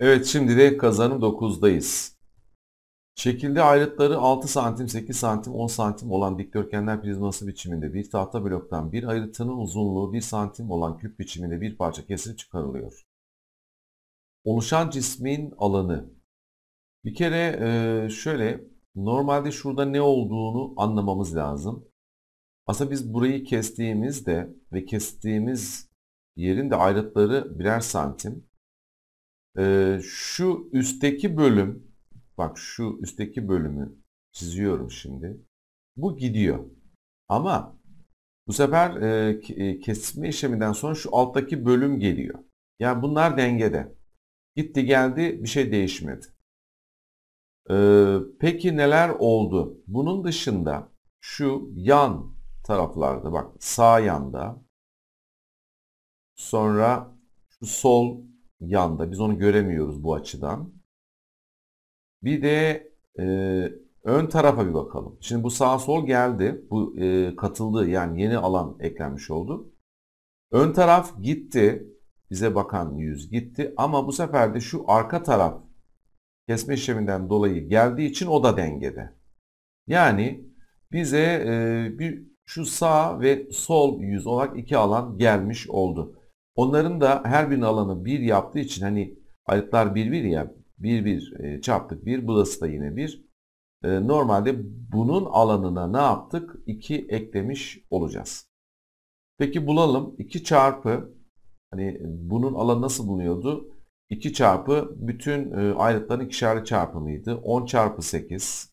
Evet şimdi de kazanım 9'dayız. Şekilde ayrıtları 6 santim, 8 santim, 10 santim olan dikdörtgenler prizması biçiminde bir tahta bloktan bir ayrıtının uzunluğu 1 santim olan küp biçiminde bir parça kesip çıkarılıyor. Oluşan cismin alanı. Bir kere e, şöyle normalde şurada ne olduğunu anlamamız lazım. Aslında biz burayı kestiğimizde ve kestiğimiz yerin de ayrıtları birer santim ee, şu üstteki bölüm, bak şu üstteki bölümü çiziyorum şimdi. Bu gidiyor. Ama bu sefer e, e, kesme işleminden sonra şu alttaki bölüm geliyor. Yani bunlar dengede. Gitti geldi bir şey değişmedi. Ee, peki neler oldu? Bunun dışında şu yan taraflarda bak sağ yanda sonra şu sol yanda. Biz onu göremiyoruz bu açıdan. Bir de e, ön tarafa bir bakalım. Şimdi bu sağ sol geldi. Bu e, katıldı yani yeni alan eklenmiş oldu. Ön taraf gitti. Bize bakan yüz gitti. Ama bu sefer de şu arka taraf kesme işleminden dolayı geldiği için o da dengede. Yani bize e, bir şu sağ ve sol yüz olarak iki alan gelmiş oldu. Onların da her bir alanı bir yaptığı için hani ayıtlar bir bir ya bir bir e, çarptık bir burası da yine bir. E, normalde bunun alanına ne yaptık? 2 eklemiş olacağız. Peki bulalım 2 çarpı hani bunun alanı nasıl bulunuyordu? 2 çarpı bütün e, ayrıtların ikişerli çarpımıydı. 10 çarpı 8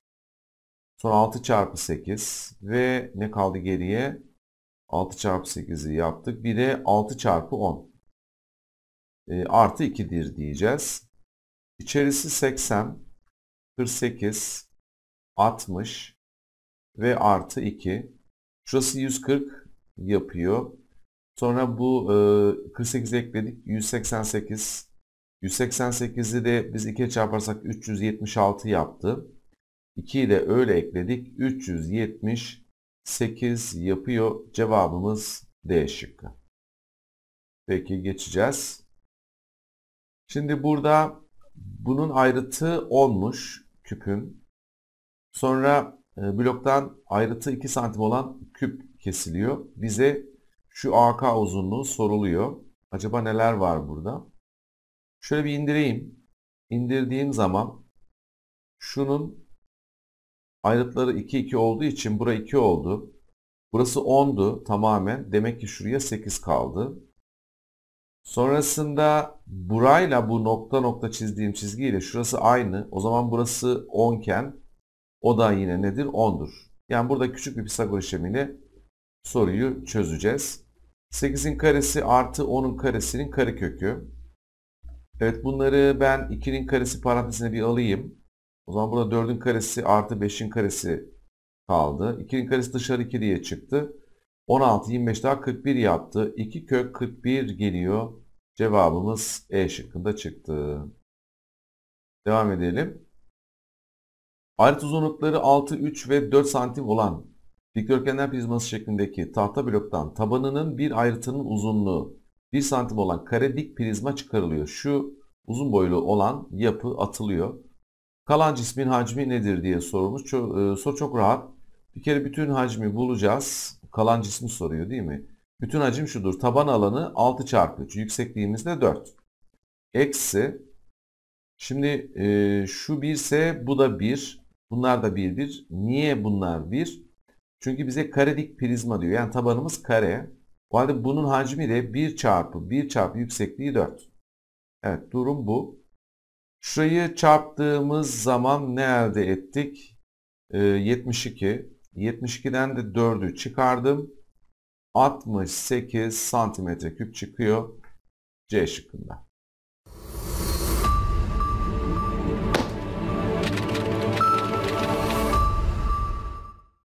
Sonra 6 çarpı 8 ve ne kaldı geriye? 6 çarpı 8'i yaptık. Bir de 6 çarpı 10. E, artı 2'dir diyeceğiz. İçerisi 80, 48, 60 ve artı 2. Şurası 140 yapıyor. Sonra bu e, 48 ekledik. 188. 188'i de biz 2'ye çarparsak 376 yaptı. 2'yi de öyle ekledik. 376 8 yapıyor. Cevabımız D şıkkı. Peki geçeceğiz. Şimdi burada bunun ayrıtı 10'muş küpün. Sonra e, bloktan ayrıtı 2 santim olan küp kesiliyor. Bize şu AK uzunluğu soruluyor. Acaba neler var burada? Şöyle bir indireyim. İndirdiğim zaman şunun Ayrıtları 2 2 olduğu için bura 2 oldu. Burası 10'du tamamen. Demek ki şuraya 8 kaldı. Sonrasında burayla bu nokta nokta çizdiğim çizgiyle şurası aynı. O zaman burası 10 iken o da yine nedir? 10'dur. Yani burada küçük bir Pisagor işlemiyle soruyu çözeceğiz. 8'in karesi artı 10'un karesinin karekökü. Evet bunları ben 2'nin karesi parantezine bir alayım. O zaman burada 4'ün karesi artı 5'in karesi kaldı. 2'nin karesi dışarı 2 diye çıktı. 16, 25 daha 41 yaptı. 2 kök 41 geliyor. Cevabımız E şıkkında çıktı. Devam edelim. Ayrıt uzunlukları 6, 3 ve 4 santim olan dikdörtgenler prizması şeklindeki tahta bloktan tabanının bir ayrıtının uzunluğu 1 santim olan kare dik prizma çıkarılıyor. Şu uzun boylu olan yapı atılıyor. Kalan cismin hacmi nedir diye sorulmuş. Çok, e, soru çok rahat. Bir kere bütün hacmi bulacağız. Kalan cismi soruyor değil mi? Bütün hacim şudur. Taban alanı 6 çarpı 3. Yüksekliğimiz de 4. Eksi. Şimdi e, şu 1 ise bu da 1. Bunlar da 1 Niye bunlar 1? Çünkü bize karedik prizma diyor. Yani tabanımız kare. O halde bunun hacmi de 1 çarpı 1 çarpı yüksekliği 4. Evet durum bu. Şurayı çarptığımız zaman ne elde ettik? E, 72. 72'den de 4'ü çıkardım. 68 santimetre küp çıkıyor C şıkkında.